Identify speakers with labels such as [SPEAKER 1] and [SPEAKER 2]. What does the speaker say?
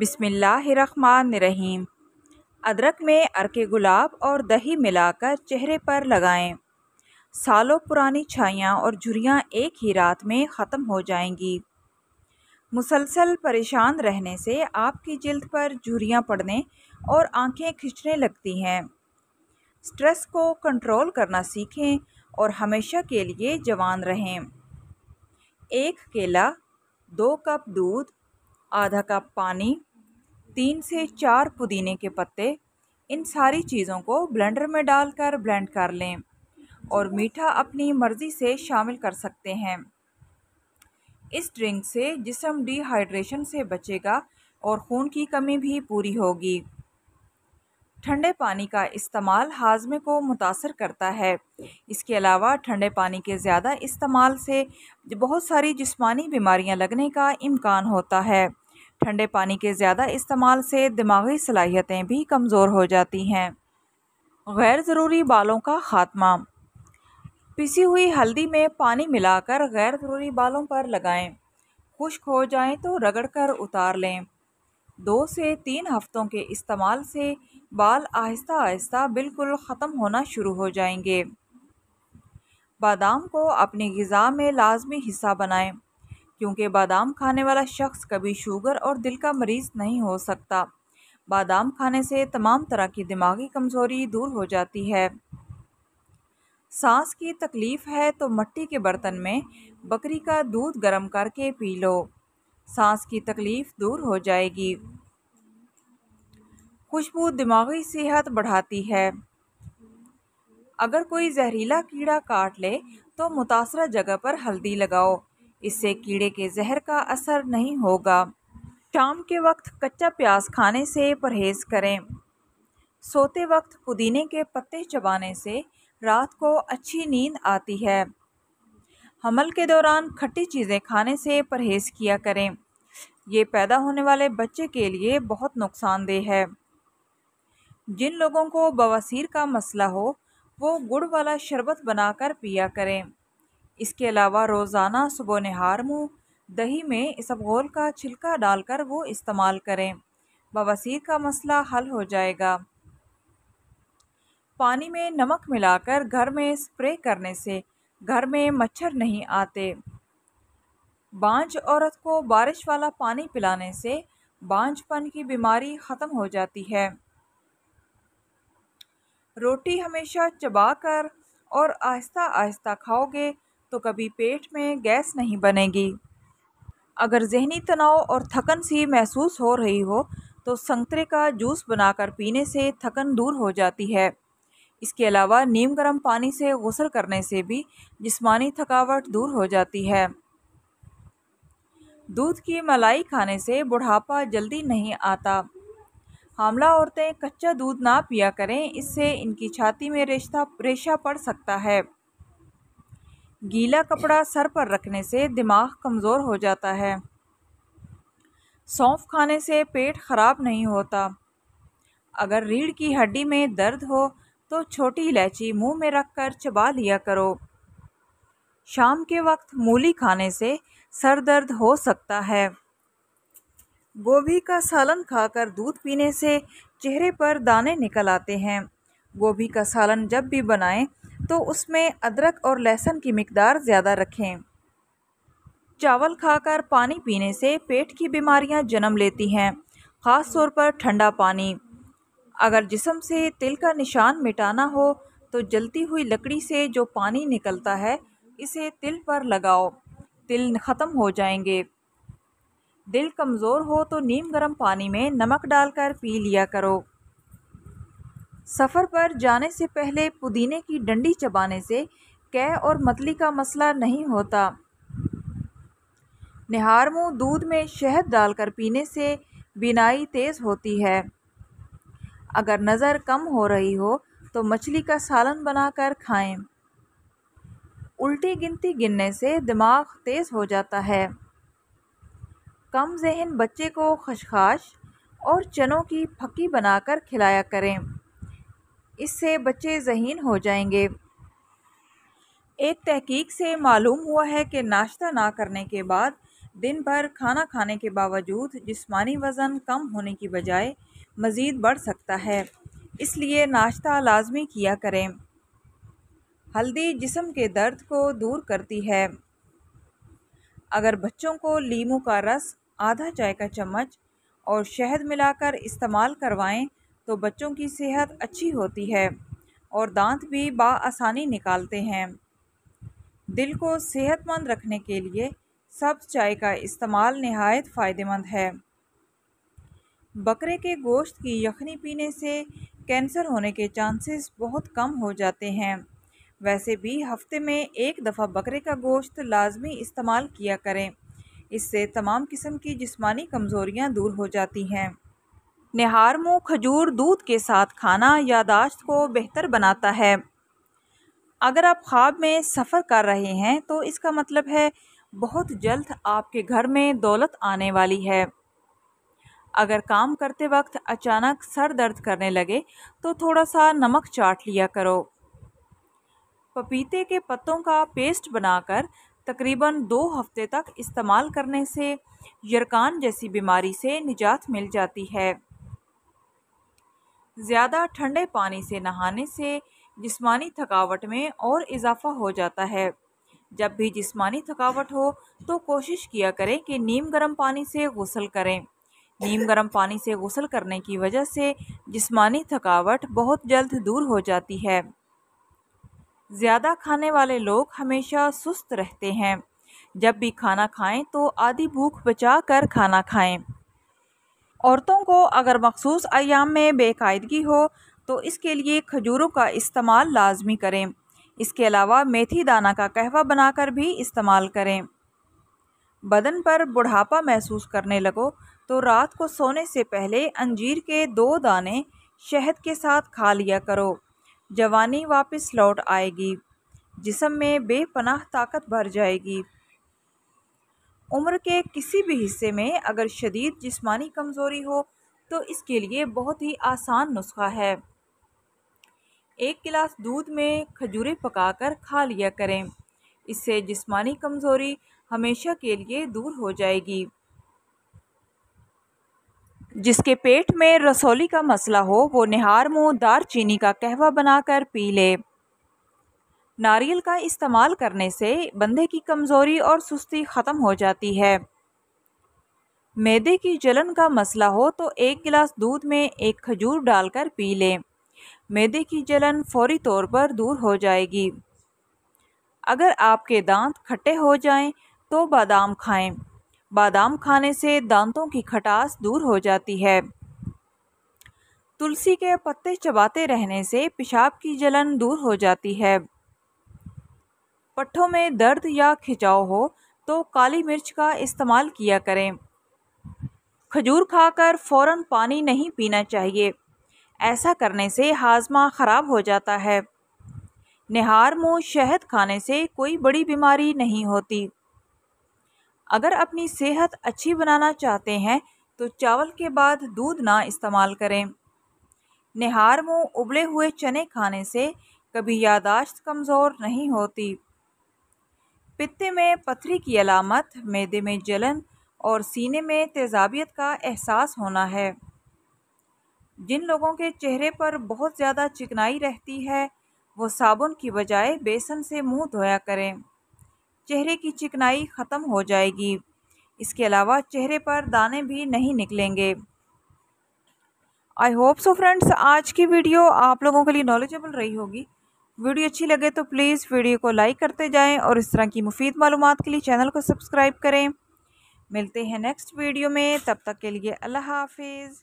[SPEAKER 1] रहीम अदरक में अरके गुलाब और दही मिलाकर चेहरे पर लगाएं। सालों पुरानी छाइयाँ और झुरियाँ एक ही रात में ख़त्म हो जाएंगी मुसलसल परेशान रहने से आपकी जल्द पर झुरियाँ पड़ने और आंखें खिंचने लगती हैं स्ट्रेस को कंट्रोल करना सीखें और हमेशा के लिए जवान रहें एक केला दो कप दूध आधा कप पानी तीन से चार पुदीने के पत्ते इन सारी चीज़ों को ब्लेंडर में डालकर ब्लेंड कर लें और मीठा अपनी मर्ज़ी से शामिल कर सकते हैं इस ड्रिंक से जिसम डिहाइड्रेशन से बचेगा और खून की कमी भी पूरी होगी ठंडे पानी का इस्तेमाल हाजमे को मुतासर करता है इसके अलावा ठंडे पानी के ज़्यादा इस्तेमाल से बहुत सारी जिस्मानी बीमारियां लगने का इम्कान होता है ठंडे पानी के ज़्यादा इस्तेमाल से दिमागी सलाहियतें भी कमज़ोर हो जाती हैं गैर ज़रूरी बालों का ख़ात्मा पिसी हुई हल्दी में पानी मिलाकर गैर ज़रूरी बालों पर लगाएं खुश्क हो जाएं तो रगड़कर उतार लें दो से तीन हफ्तों के इस्तेमाल से बाल आहिस्ता आहिस्ता बिल्कुल ख़त्म होना शुरू हो जाएंगे बादाम को अपनी गज़ा में लाजमी हिस्सा बनाएं क्योंकि बादाम खाने वाला शख्स कभी शुगर और दिल का मरीज नहीं हो सकता बादाम खाने से तमाम तरह की दिमागी कमज़ोरी दूर हो जाती है सांस की तकलीफ़ है तो मट्टी के बर्तन में बकरी का दूध गर्म करके पी लो सांस की तकलीफ़ दूर हो जाएगी खुशबू दिमागी सेहत बढ़ाती है अगर कोई जहरीला कीड़ा काट ले तो मुतासर जगह पर हल्दी लगाओ इससे कीड़े के जहर का असर नहीं होगा शाम के वक्त कच्चा प्याज खाने से परहेज़ करें सोते वक्त पुदीने के पत्ते चबाने से रात को अच्छी नींद आती है हमल के दौरान खट्टी चीज़ें खाने से परहेज़ किया करें ये पैदा होने वाले बच्चे के लिए बहुत नुकसानदेह है जिन लोगों को बवासीर का मसला हो वो गुड़ वाला शरबत बनाकर पिया करें इसके अलावा रोज़ाना सुबह नहार मुँह दही में इसबगोल का छिलका डालकर वो इस्तेमाल करें बवासीर का मसला हल हो जाएगा पानी में नमक मिलाकर घर में स्प्रे करने से घर में मच्छर नहीं आते बांझ औरत को बारिश वाला पानी पिलाने से बांझपन की बीमारी ख़त्म हो जाती है रोटी हमेशा चबाकर और आहिस्ता आहिस्ता खाओगे तो कभी पेट में गैस नहीं बनेगी अगर जहनी तनाव और थकन सी महसूस हो रही हो तो संतरे का जूस बनाकर पीने से थकन दूर हो जाती है इसके अलावा नीम गर्म पानी से गसल करने से भी जिस्मानी थकावट दूर हो जाती है दूध की मलाई खाने से बुढ़ापा जल्दी नहीं आता हामला औरतें कच्चा दूध ना पिया करें इससे इनकी छाती में रेशा रेशा पड़ सकता है गीला कपड़ा सर पर रखने से दिमाग कमज़ोर हो जाता है सौंफ खाने से पेट ख़राब नहीं होता अगर रीढ़ की हड्डी में दर्द हो तो छोटी इलायची मुंह में रखकर चबा लिया करो शाम के वक्त मूली खाने से सर दर्द हो सकता है गोभी का सालन खाकर दूध पीने से चेहरे पर दाने निकल आते हैं गोभी का सालन जब भी बनाएं तो उसमें अदरक और लहसुन की मकदार ज़्यादा रखें चावल खाकर पानी पीने से पेट की बीमारियां जन्म लेती हैं ख़ास तौर पर ठंडा पानी अगर जिसम से तिल का निशान मिटाना हो तो जलती हुई लकड़ी से जो पानी निकलता है इसे तिल पर लगाओ तिल ख़त्म हो जाएंगे दिल कमज़ोर हो तो नीम गर्म पानी में नमक डालकर पी लिया करो सफ़र पर जाने से पहले पुदीने की डंडी चबाने से कै और मतली का मसला नहीं होता निहार मुँह दूध में शहद डालकर पीने से बिनाई तेज़ होती है अगर नज़र कम हो रही हो तो मछली का सालन बनाकर खाएं। उल्टी गिनती गिनने से दिमाग तेज़ हो जाता है कम जहन बच्चे को खशखाश और चनों की फक्की बनाकर खिलाया करें इससे बच्चे जहीन हो जाएंगे एक तहकीक से मालूम हुआ है कि नाश्ता ना करने के बाद दिन भर खाना खाने के बावजूद जिस्मानी वज़न कम होने की बजाय मज़ीद बढ़ सकता है इसलिए नाश्ता लाजमी किया करें हल्दी जिसम के दर्द को दूर करती है अगर बच्चों को लीमू का रस आधा चाय का चम्मच और शहद मिलाकर इस्तेमाल करवाएं तो बच्चों की सेहत अच्छी होती है और दांत भी बासानी निकालते हैं दिल को सेहतमंद रखने के लिए सब्ज चाय का इस्तेमाल नहायत फ़ायदेमंद है बकरे के गोश्त की यखनी पीने से कैंसर होने के चांसेस बहुत कम हो जाते हैं वैसे भी हफ्ते में एक दफ़ा बकरे का गोश्त लाजमी इस्तेमाल किया करें इससे तमाम किस्म की जिस्मानी कमज़ोरियाँ दूर हो जाती हैं निहार मुँह खजूर दूध के साथ खाना यादाश्त को बेहतर बनाता है अगर आप ख्वाब में सफ़र कर रहे हैं तो इसका मतलब है बहुत जल्द आपके घर में दौलत आने वाली है अगर काम करते वक्त अचानक सर दर्द करने लगे तो थोड़ा सा नमक चाट लिया करो पपीते के पत्तों का पेस्ट बनाकर तकरीबन दो हफ्ते तक इस्तेमाल करने से यरकान जैसी बीमारी से निजात मिल जाती है ज़्यादा ठंडे पानी से नहाने से जिस्मानी थकावट में और इजाफा हो जाता है जब भी जिस्मानी थकावट हो तो कोशिश किया करें कि नीम गर्म पानी से गसल करें नीम गर्म पानी से गसल करने की वजह से जिस्मानी थकावट बहुत जल्द दूर हो जाती है ज़्यादा खाने वाले लोग हमेशा सुस्त रहते हैं जब भी खाना खाएं तो आधी भूख बचा कर खाना खाएं औरतों को अगर मखसूस अयाम में बेकायदगी हो तो इसके लिए खजूरों का इस्तेमाल लाजमी करें इसके अलावा मेथी दाना का कहवा बनाकर भी इस्तेमाल करें बदन पर बुढ़ापा महसूस करने लगो तो रात को सोने से पहले अंजीर के दो दाने शहद के साथ खा लिया करो जवानी वापस लौट आएगी जिसम में बेपनाह ताकत भर जाएगी उम्र के किसी भी हिस्से में अगर शदीद जिस्मानी कमज़ोरी हो तो इसके लिए बहुत ही आसान नुस्खा है एक गिलास दूध में खजूरें पकाकर खा लिया करें इससे जिस्मानी कमज़ोरी हमेशा के लिए दूर हो जाएगी जिसके पेट में रसोली का मसला हो वो निहार मुँह दार चीनी का कहवा बनाकर पी ले नारियल का इस्तेमाल करने से बंदे की कमज़ोरी और सुस्ती ख़त्म हो जाती है मैदे की जलन का मसला हो तो एक गिलास दूध में एक खजूर डालकर पी लें मैदे की जलन फौरी तौर पर दूर हो जाएगी अगर आपके दांत खट्टे हो जाएं तो बादाम खाएं। बादाम खाने से दांतों की खटास दूर हो जाती है तुलसी के पत्ते चबाते रहने से पेशाब की जलन दूर हो जाती है पट्ठों में दर्द या खिंचाव हो तो काली मिर्च का इस्तेमाल किया करें खजूर खाकर फ़ौर पानी नहीं पीना चाहिए ऐसा करने से हाजमा ख़राब हो जाता है निहार मुँह शहद खाने से कोई बड़ी बीमारी नहीं होती अगर अपनी सेहत अच्छी बनाना चाहते हैं तो चावल के बाद दूध ना इस्तेमाल करें निहार मुँह उबले हुए चने खाने से कभी यादाश्त कमज़ोर नहीं होती पित्त में पथरी की अलामत मैदे में जलन और सीने में तेजाबियत का एहसास होना है जिन लोगों के चेहरे पर बहुत ज़्यादा चिकनाई रहती है वो साबुन की बजाय बेसन से मुंह धोया करें चेहरे की चिकनाई ख़त्म हो जाएगी इसके अलावा चेहरे पर दाने भी नहीं निकलेंगे आई होप सो फ्रेंड्स आज की वीडियो आप लोगों के लिए नॉलेजेबल रही होगी वीडियो अच्छी लगे तो प्लीज़ वीडियो को लाइक करते जाएं और इस तरह की मुफीद मालूम के लिए चैनल को सब्सक्राइब करें मिलते हैं नेक्स्ट वीडियो में तब तक के लिए अल्लाह हाफिज़